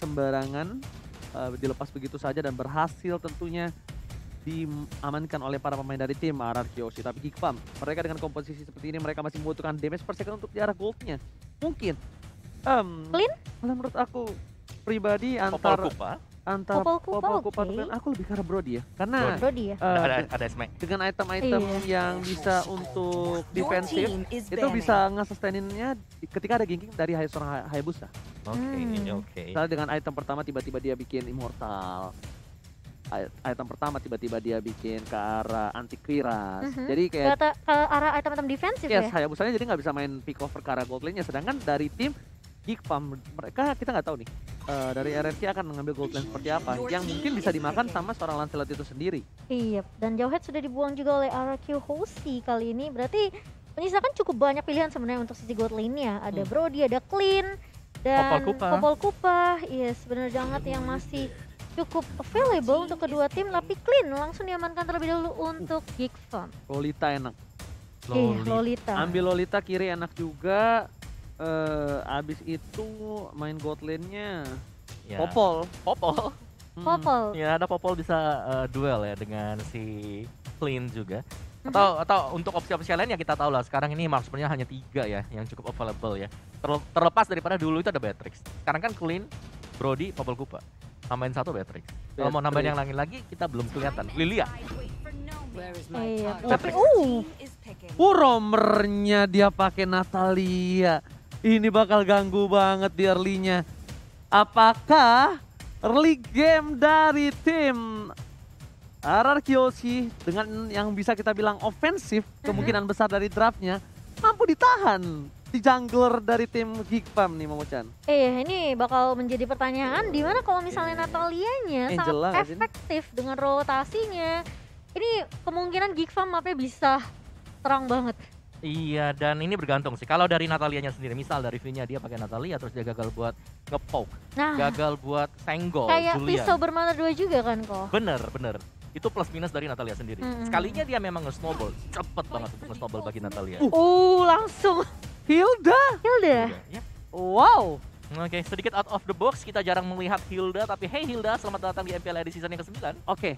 sembarangan uh, dilepas begitu saja dan berhasil tentunya diamankan oleh para pemain dari tim Arar Kyoshi. Tapi Geekfam, mereka dengan komposisi seperti ini mereka masih membutuhkan damage per second untuk di arah goldnya. Mungkin. Um, Clean? Menurut aku pribadi Popol antara Popol Kupa okay. aku lebih ke Brody ya karena Brody ya eh, ada SMA. dengan item-item iya. yang bisa untuk defensif itu bisa ngesustaininnya ketika ada ganking dari Hayasura Hayabusa oke okay, hmm. oke okay. dengan item pertama tiba-tiba dia bikin immortal item pertama tiba-tiba dia bikin ke arah anti kiras. Mm -hmm. Jadi kayak ke, arah item-item defensif yes, ya. Yes, Hayabusanya jadi nggak bisa main pick over ke arah gold lane-nya sedangkan dari tim Geek Farm mereka kita nggak tahu nih uh, dari RRQ akan mengambil gold lane seperti apa yang mungkin bisa dimakan sama seorang Lancelot itu sendiri. Iya, dan Jawhead sudah dibuang juga oleh RRQ Hoshi kali ini. Berarti menyisakan cukup banyak pilihan sebenarnya untuk sisi gold lane-nya. Ada hmm. Brody, ada Clean, dan Popol Kupa. Popol Kupa. Yes, iya, benar banget yang masih cukup available untuk kedua tim tapi clean langsung diamankan terlebih dahulu untuk uh, Geek Farm. Lolita enak. Lolita. Eh, Lolita. Ambil Lolita kiri enak juga uh, abis itu main god lane-nya ya. Popol. Popol. Hmm. Popol. Ya ada Popol bisa uh, duel ya dengan si Flynn juga. Hmm. Atau mm-hmm. atau untuk opsi-opsi lain ya kita tahu lah sekarang ini marksman hanya tiga ya yang cukup available ya. terlepas daripada dulu itu ada Beatrix. Sekarang kan Clean, Brody, Popol Kupa. Tambahin satu Beatrix. Kalau mau nambahin yang lain lagi kita belum kelihatan. Lilia. eh, iya, tapi uh. Uh, romernya dia pakai Natalia ini bakal ganggu banget di early-nya. Apakah early game dari tim RR Kiyoshi dengan yang bisa kita bilang ofensif, kemungkinan besar dari draftnya, mampu ditahan di jungler dari tim Hikpam nih Momo Chan. Eh ini bakal menjadi pertanyaan di mana kalau misalnya Natalianya Angela, eh, sangat efektif ini. dengan rotasinya. Ini kemungkinan Geek Farm mapnya bisa terang banget. Iya, dan ini bergantung sih. Kalau dari Natalianya sendiri, misal dari Vinya dia pakai Natalia terus dia gagal buat ngepoke, nah, gagal buat senggol, Kayak Julian. pisau bermata dua juga kan kok. Bener, bener. Itu plus minus dari Natalia sendiri. Mm -hmm. Sekalinya dia memang nge-snowball, cepet banget untuk nge-snowball bagi Natalia. Uh, uh langsung Hilda. Hilda. Ya. Wow. Oke, okay, sedikit out of the box, kita jarang melihat Hilda, tapi hey Hilda, selamat datang di MPL edisi season yang ke-9. Oke, okay.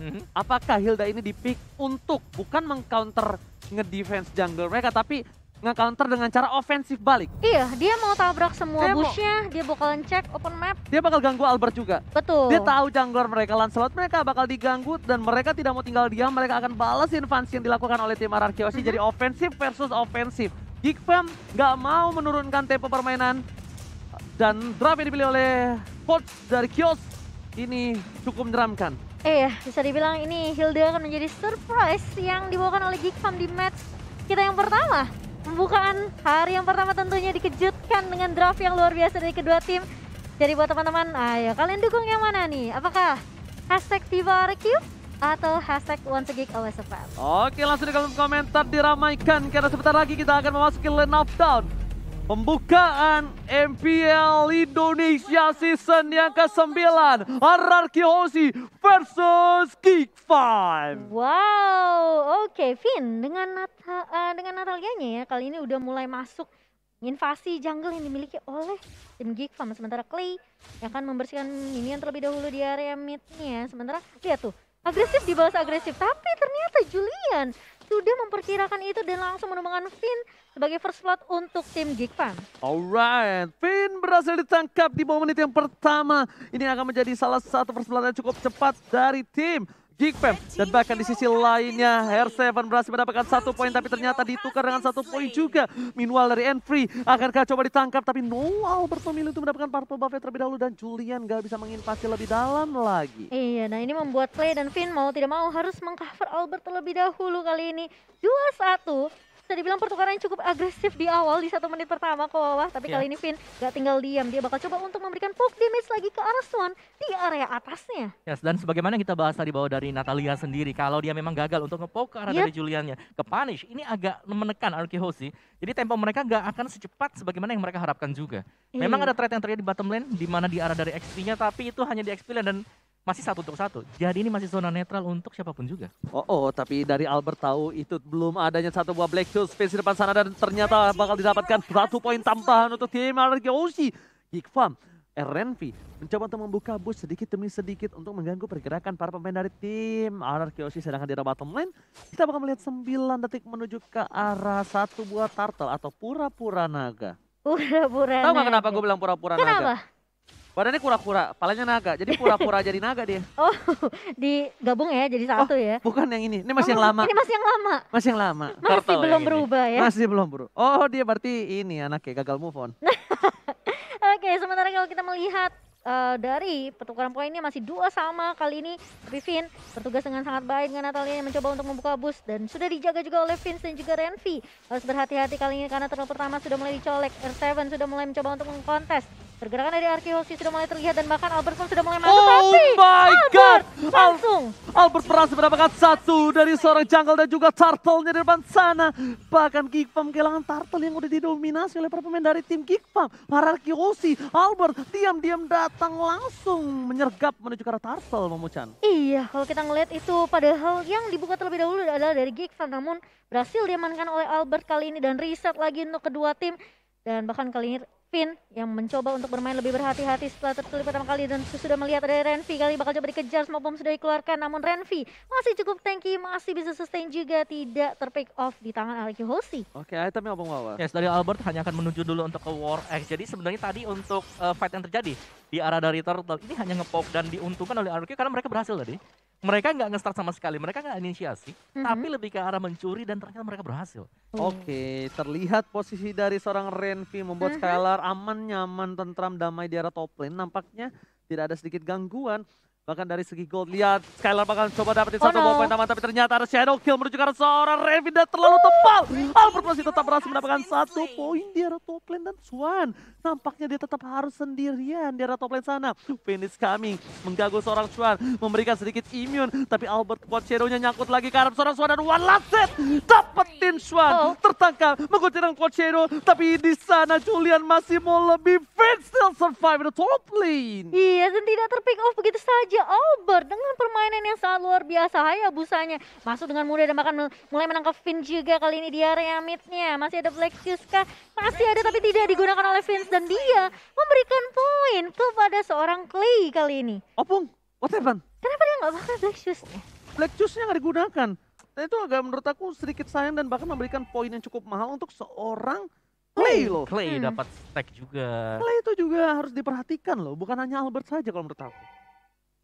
Mhm. Apakah Hilda ini dipick untuk bukan mengcounter nge-defense jungle mereka tapi nge-counter dengan cara ofensif balik. Iya, dia mau tabrak semua dia bushnya, mau, dia bakalan cek open map. Dia bakal ganggu Albert juga. Betul. Dia tahu jungler mereka, Lancelot mereka bakal diganggu dan mereka tidak mau tinggal diam, mereka akan balas invasi yang dilakukan oleh tim RRQ mm -hmm. jadi ofensif versus ofensif. Geekfam nggak mau menurunkan tempo permainan dan draft yang dipilih oleh coach dari Kios ini cukup menyeramkan eh ya, bisa dibilang ini Hilda akan menjadi surprise yang dibawakan oleh Geekfam di match kita yang pertama. Pembukaan hari yang pertama tentunya dikejutkan dengan draft yang luar biasa dari kedua tim. Jadi buat teman-teman, ayo kalian dukung yang mana nih? Apakah hashtag Viva RQ atau hashtag once a geek always a Oke langsung di kolom komentar diramaikan karena sebentar lagi kita akan memasuki lane of down. Pembukaan MPL Indonesia season yang ke-9 RRQ Hoshi versus Geek Five. Wow, oke okay. Vin dengan Natal uh, eh, dengan Natalianya ya kali ini udah mulai masuk invasi jungle yang dimiliki oleh tim Geek Farm. Sementara Clay akan membersihkan minion terlebih dahulu di area midnya. Sementara lihat tuh Agresif dibalas agresif, tapi ternyata Julian sudah memperkirakan itu dan langsung menemukan Finn sebagai first slot untuk tim Geek Alright, Finn berhasil ditangkap di momen menit yang pertama. Ini akan menjadi salah satu first blood yang cukup cepat dari tim Geekfam. Dan bahkan di sisi lainnya, Hair 7 berhasil mendapatkan satu poin, tapi ternyata ditukar dengan satu poin juga. Minwal dari Enfree, akankah coba ditangkap, tapi Noal bersemilu untuk mendapatkan purple buffet terlebih dahulu, dan Julian gak bisa menginvasi lebih dalam lagi. Iya, nah ini membuat Clay dan Finn mau tidak mau harus mengcover Albert terlebih dahulu kali ini. dua satu bisa dibilang pertukarannya cukup agresif di awal di satu menit pertama kok bawah. Tapi yeah. kali ini Vin gak tinggal diam. Dia bakal coba untuk memberikan poke damage lagi ke arah Swan di area atasnya. Yes, dan sebagaimana kita bahas tadi bahwa dari Natalia sendiri. Kalau dia memang gagal untuk ngepoke ke arah yep. Iya. dari Juliannya. Ke punish, ini agak menekan Arki Hoshi. Jadi tempo mereka gak akan secepat sebagaimana yang mereka harapkan juga. Iya. Memang yeah. ada threat yang terjadi di bottom lane. di mana di arah dari XP-nya. Tapi itu hanya di XP lane dan masih satu untuk satu. Jadi ini masih zona netral untuk siapapun juga. Oh, oh tapi dari Albert tahu itu belum adanya satu buah Black shoes face di depan sana dan ternyata bakal didapatkan satu poin tambahan untuk tim Argyoshi. Farm, RNV mencoba untuk membuka bus sedikit demi sedikit untuk mengganggu pergerakan para pemain dari tim Argyoshi. Sedangkan di arah bottom lane, kita bakal melihat 9 detik menuju ke arah satu buah turtle atau pura-pura naga. Pura-pura naga. Tahu nggak kenapa gue bilang pura-pura naga? Kenapa? Badannya kura-kura, palanya naga. Jadi pura-pura jadi naga dia. Oh, digabung ya jadi satu oh, ya. Bukan yang ini. Ini masih oh, yang lama. Ini masih yang lama. Masih yang lama. Masih Turtle belum berubah ya. Masih belum berubah. Oh, dia berarti ini anaknya gagal move on. Oke, okay, sementara kalau kita melihat uh, dari pertukaran poinnya masih dua sama kali ini Finn bertugas dengan sangat baik dengan Natalia yang mencoba untuk membuka bus dan sudah dijaga juga oleh Vince dan juga Renvi harus berhati-hati kali ini karena terlalu pertama sudah mulai dicolek R7 sudah mulai mencoba untuk mengkontes Pergerakan dari Arkeosi sudah mulai terlihat dan bahkan pun sudah mulai masuk. Oh tapi my God! Langsung. Al Albert berhasil mendapatkan satu dari seorang jungle dan juga turtle-nya di depan sana. Bahkan Geekpam kehilangan turtle yang udah didominasi oleh para pemain dari tim Geekpam. Para Arkeosi, Albert diam-diam datang langsung menyergap menuju ke arah turtle, Mamucan. Iya, kalau kita ngelihat itu padahal yang dibuka terlebih dahulu adalah dari Geekpam. Namun berhasil diamankan oleh Albert kali ini dan riset lagi untuk kedua tim. Dan bahkan kali ini Finn yang mencoba untuk bermain lebih berhati-hati setelah tertulis pertama kali dan sudah melihat ada Renvi kali bakal coba dikejar semua bom sudah dikeluarkan namun Renvi masih cukup tanky masih bisa sustain juga tidak terpick off di tangan Aleki Hosi. Oke, okay, itemnya ngomong Yes, dari Albert hanya akan menuju dulu untuk ke War X. Jadi sebenarnya tadi untuk uh, fight yang terjadi di arah dari Turtle ini hanya ngepop dan diuntungkan oleh RQ karena mereka berhasil tadi. Mereka nggak ngestart sama sekali, mereka nggak inisiasi, mm-hmm. tapi lebih ke arah mencuri dan ternyata mereka berhasil. Oh. Oke, terlihat posisi dari seorang Renvi membuat mm-hmm. Skylar aman, nyaman, tentram, damai di arah top lane. Nampaknya tidak ada sedikit gangguan. Bahkan dari segi gold, lihat Skylar bakal coba dapetin oh satu no. poin tambahan, tapi ternyata ada shadow kill menuju ke arah seorang dan terlalu tebal. Albert masih tetap berhasil mendapatkan satu poin di arah top lane dan Swan. Nampaknya dia tetap harus sendirian di arah top lane sana. Finish coming, mengganggu seorang Swan, memberikan sedikit imun. Tapi Albert buat shadow-nya nyangkut lagi ke arah seorang Swan dan one last set. Dapetin Swan, oh. tertangkap, tertangkap, dengan quad shadow. Tapi di sana Julian masih mau lebih fit, still survive di top lane. Iya, dan tidak terpick off begitu saja. Uji iya, Albert dengan permainan yang sangat luar biasa busanya masuk dengan mudah dan bahkan mulai menangkap Finn juga kali ini di area midnya masih ada Black kah? masih ada tapi tidak digunakan oleh Vince dan dia memberikan poin kepada seorang Clay kali ini. Opung, what happened? Kenapa dia nggak pakai Black shoes Black Shoes-nya nggak digunakan. Dan itu agak menurut aku sedikit sayang dan bahkan memberikan poin yang cukup mahal untuk seorang Clay loh. Clay hmm. dapat stack juga. Clay itu juga harus diperhatikan loh, bukan hanya Albert saja kalau menurut aku.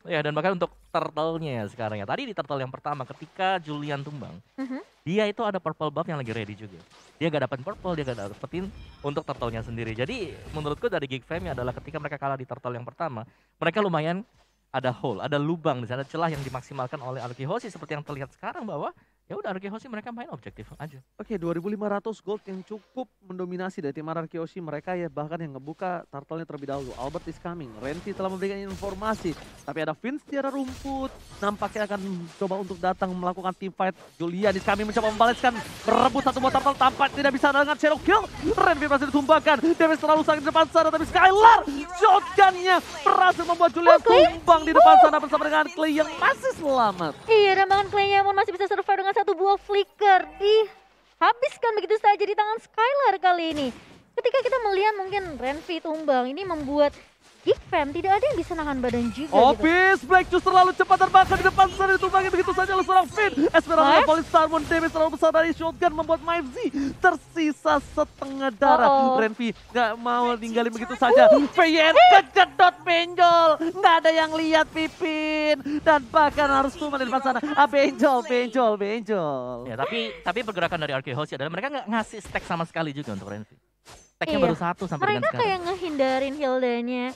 Ya dan bahkan untuk turtle-nya ya sekarang ya. Tadi di turtle yang pertama ketika Julian tumbang, uh-huh. dia itu ada purple buff yang lagi ready juga. Dia gak dapat purple, dia gak dapetin untuk turtle-nya sendiri. Jadi menurutku dari Geek Fame ya adalah ketika mereka kalah di turtle yang pertama, mereka lumayan ada hole, ada lubang di sana, celah yang dimaksimalkan oleh Arkihoshi seperti yang terlihat sekarang bahwa ya udah Arkeoshi mereka main objektif aja. Oke, okay, 2500 gold yang cukup mendominasi dari tim Arkeoshi mereka ya bahkan yang ngebuka turtle-nya terlebih dahulu. Albert is coming. renti telah memberikan informasi, tapi ada Vince di arah rumput. Nampaknya akan coba untuk datang melakukan team fight. Julian is coming mencoba membalaskan merebut satu buah turtle tampak tidak bisa dengan shadow kill. renti berhasil ditumbangkan. Damage terlalu sakit di depan sana tapi Skylar shotgunnya berhasil membuat Julian okay. Oh, tumbang di depan oh. sana bersama dengan Clay yang masih selamat. Iya, dan bahkan Clay yang masih bisa survive dengan satu buah flicker dihabiskan begitu saja di tangan Skylar kali ini. Ketika kita melihat mungkin Renvi tumbang, ini membuat Big Fam, tidak ada yang bisa nahan badan juga Oh, gitu. Black Juice terlalu cepat terbakar di depan sana ditumpangi begitu saja oleh seorang Finn. Esmeralda Polis Starmon damage terlalu besar dari Shotgun membuat Mivesy tersisa setengah darah. Uh oh. Renvi gak mau ninggalin begitu saja. Fien kejedot benjol, gak ada yang lihat Pipin. Dan bahkan harus tumpah di depan sana. Ah, benjol, benjol, benjol. Ya, tapi tapi pergerakan dari RK Host adalah mereka gak ngasih stack sama sekali juga untuk Renvi tag iya. baru satu sampai Mereka dengan sekarang. kayak ngehindarin Hildanya.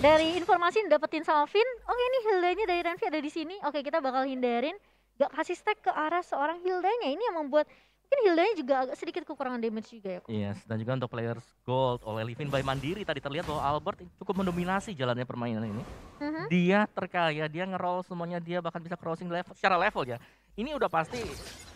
Dari informasi yang dapetin sama Vin, oke oh, okay, ini Hildanya dari Renvi ada di sini. Oke, okay, kita bakal hindarin. Gak kasih stack ke arah seorang Hildanya. Ini yang membuat mungkin Hildanya juga agak sedikit kekurangan damage juga ya. Yes, dan juga untuk players gold oleh Livin by Mandiri tadi terlihat bahwa Albert cukup mendominasi jalannya permainan ini. Uh mm-hmm. -huh. Dia terkaya, dia ngeroll semuanya, dia bahkan bisa crossing level secara level ya. Ini udah pasti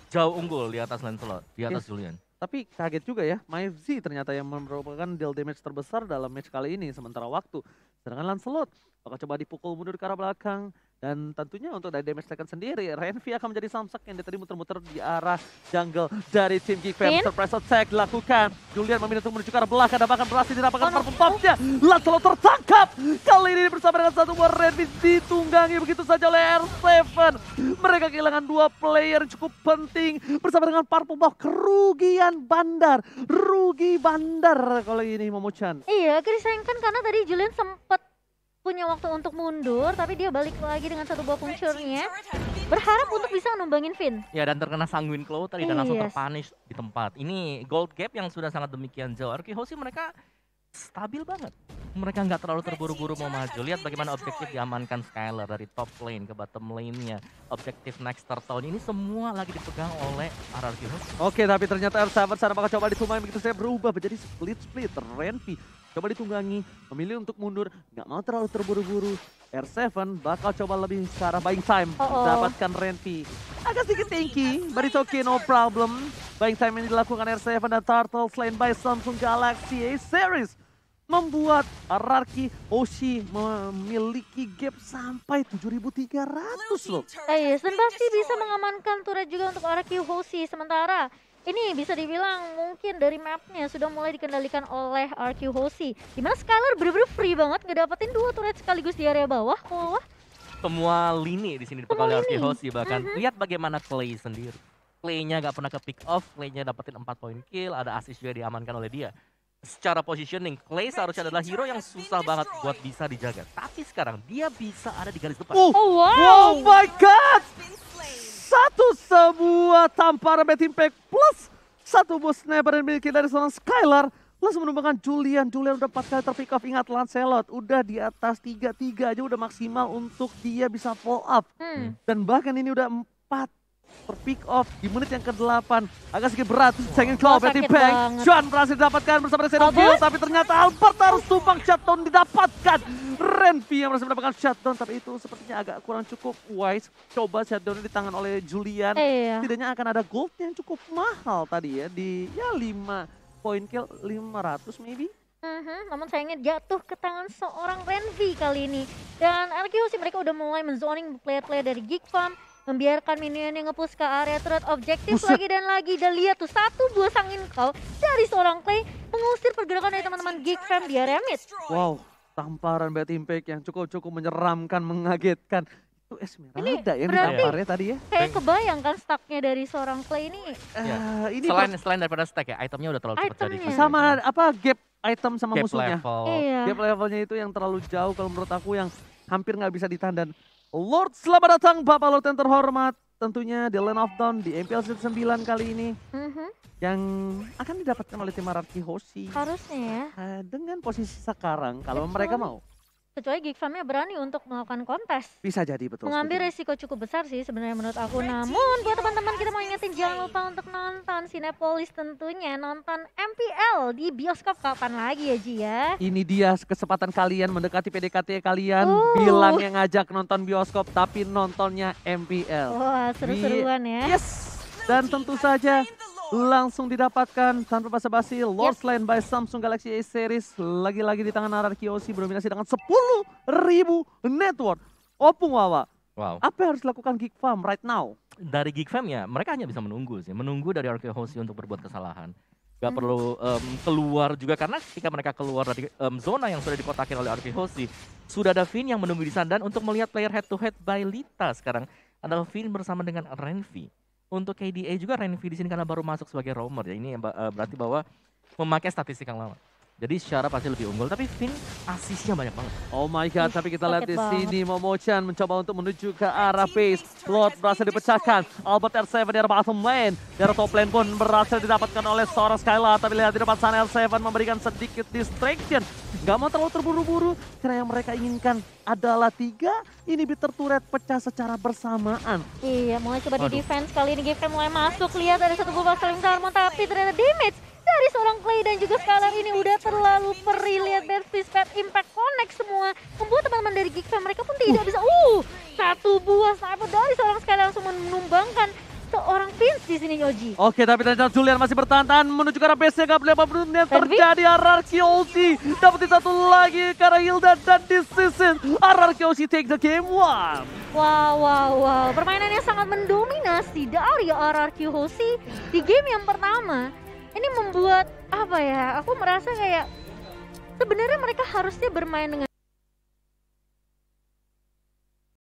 jauh unggul di atas Lancelot, di atas yes. Julian tapi kaget juga ya, MyFZ ternyata yang merupakan deal damage terbesar dalam match kali ini sementara waktu. Sedangkan Lancelot bakal coba dipukul mundur ke arah belakang. Dan tentunya untuk dari damage taken sendiri, Renvi akan menjadi samsak yang tadi muter-muter di arah jungle dari tim Geek Fam. Surprise attack dilakukan. Julian memilih untuk menuju ke arah belakang dan bahkan berhasil dirapakan oh, pumpnya. Lancelot tertangkap. Kali ini bersama dengan satu buah Renvi ditunggangi begitu saja oleh R7. Mereka kehilangan dua player cukup penting bersama dengan parfum Buff. Kerugian bandar. Rugi bandar kalau ini Momo Iya, Chris Hengken karena tadi Julian sempat punya waktu untuk mundur, tapi dia balik lagi dengan satu buah puncurnya. Berharap untuk bisa numbangin Finn. Ya dan terkena sanguin claw tadi dan iya, langsung terpanis di tempat. Ini gold gap yang sudah sangat demikian jauh. Arkiho sih mereka stabil banget. Mereka nggak terlalu terburu-buru mau maju. Lihat bagaimana objektif diamankan Skyler dari top lane ke bottom lane-nya. Objektif next turtle ini semua lagi dipegang oleh RRQ. Oke, tapi ternyata R7 sana bakal coba disumain begitu saya berubah menjadi split-split. Renvi coba ditunggangi, memilih untuk mundur, nggak mau terlalu terburu-buru. R7 bakal coba lebih secara buying time, oh -oh. dapatkan Renty. Agak sedikit tinggi, but it's okay, no problem. Buying time ini dilakukan R7 dan Turtle selain by Samsung Galaxy A Series membuat araki Oshi memiliki gap sampai 7.300 loh. Eh, Yesen pasti bisa mengamankan turret juga untuk araki Oshi sementara ini bisa dibilang mungkin dari mapnya sudah mulai dikendalikan oleh RQ Hoshi Gimana Skylar bener-bener free banget ngedapetin dua turret sekaligus di area bawah oh. semua lini di sini dipakai oleh RQ Hoshi bahkan uh mm-hmm. -huh. lihat bagaimana Clay sendiri Clay-nya gak pernah ke pick off Clay-nya dapetin 4 point kill ada assist juga diamankan oleh dia secara positioning Clay seharusnya adalah hero yang susah banget buat bisa dijaga tapi sekarang dia bisa ada di garis depan oh, oh wow. oh my god satu sebuah tamparan bat impact plus satu buah sniper yang dimiliki dari seorang Skylar. Langsung menumbangkan Julian. Julian udah 4 kali terpick off. Ingat Lancelot udah di atas tiga tiga aja udah maksimal untuk dia bisa follow up. Hmm. Dan bahkan ini udah empat pick off di menit yang ke-8 agak sedikit berat wow. Claw berarti Bang Juan berhasil didapatkan bersama Xenophil tapi ternyata Albert harus tumpang shutdown didapatkan Renvi yang berhasil mendapatkan shutdown tapi itu sepertinya agak kurang cukup wise coba shutdownnya di tangan oleh Julian eh, iya. Tidaknya akan ada gold yang cukup mahal tadi ya di ya 5 point kill 500 maybe Uh -huh, namun sayangnya jatuh ke tangan seorang Renvi kali ini. Dan RQ sih mereka udah mulai menzoning player-player dari Geek Farm Membiarkan minion yang ngepush ke area turret objektif lagi dan lagi. Dan lihat tuh satu buah sangin kau dari seorang Clay mengusir pergerakan dari teman-teman Geek Fam di area mid. Wow, tamparan bad impact yang cukup-cukup menyeramkan, mengagetkan. Itu Esmeralda ini yang ditamparnya tadi ya. Kayak kebayang kan stacknya dari seorang play ini. Uh, ini selain, pas, selain daripada stack ya, itemnya udah terlalu itemnya. cepat jadi. Sama apa gap item sama gap musuhnya. Level. Iya. Gap levelnya itu yang terlalu jauh kalau menurut aku yang hampir nggak bisa ditandan. Lord, selamat datang Bapak Lord yang terhormat. Tentunya di Land of Dawn di MPL Season 9 kali ini. Mm -hmm. Yang akan didapatkan oleh tim Araki Hoshi. Harusnya ya. Eh, dengan posisi sekarang, kalau Kecuali. mereka mau. Kecuali Farmnya berani untuk melakukan kontes. Bisa jadi betul. Mengambil betul. resiko cukup besar sih sebenarnya menurut aku. Namun buat ya, teman-teman kita mau ingetin jangan lupa untuk nonton Sinepolis tentunya. Nonton MPL April di bioskop kapan lagi ya Ji ya? Ini dia kesempatan kalian mendekati PDKT kalian, uh. Oh. bilang yang ngajak nonton bioskop tapi nontonnya MPL. Wah seru-seruan ya. Yes, dan tentu saja langsung didapatkan tanpa basa-basi Lord's yep. by Samsung Galaxy A Series lagi-lagi di tangan Arar Kiyoshi berdominasi dengan 10.000 network. Opung Wawa, Wow. Apa yang harus dilakukan Geek Farm right now? Dari Geek Farm ya, mereka hanya bisa menunggu sih, menunggu dari Arkeo Hoshi untuk berbuat kesalahan nggak hmm. perlu um, keluar juga karena ketika mereka keluar dari um, zona yang sudah dikotakin oleh Arki Hoshi, sudah ada Vin yang menunggu di sandan untuk melihat player head to head by Lita sekarang. adalah Vin bersama dengan Renvi. Untuk KDA juga Renvi di sini karena baru masuk sebagai roamer ya. Ini eh, berarti bahwa memakai statistik yang lama. Jadi secara pasti lebih unggul, tapi Finn asisnya banyak banget. Oh my god, tapi kita lihat di sini Momochan mencoba untuk menuju ke arah base. Lord berhasil dipecahkan. Albert R7 di arah bottom lane. Di arah top lane pun berhasil didapatkan oleh seorang Skylar. Tapi lihat di depan sana R7 memberikan sedikit distraction. Gak mau terlalu terburu-buru, karena yang mereka inginkan adalah tiga Ini bitter turret pecah secara bersamaan. Iya, mulai coba di defense kali ini Gifren mulai masuk. Lihat ada satu buah sering Darmon, tapi ternyata damage dari seorang Clay dan juga Skylar ini udah terlalu perih lihat Belfis Bad Impact Connect semua membuat teman-teman dari Geek Fam mereka pun tidak bisa uh satu buah sniper dari seorang Skylar langsung menumbangkan seorang Vince di sini Yoji. Oke, tapi ternyata Julian masih bertahan menuju ke arah base gap 80 menit terjadi RRQ OC. dapat satu lagi karena Hilda dan decision RRQ OC take the game one. Wow, wow, wow. Permainannya sangat mendominasi dari RRQ OC di game yang pertama ini membuat apa ya aku merasa kayak sebenarnya mereka harusnya bermain dengan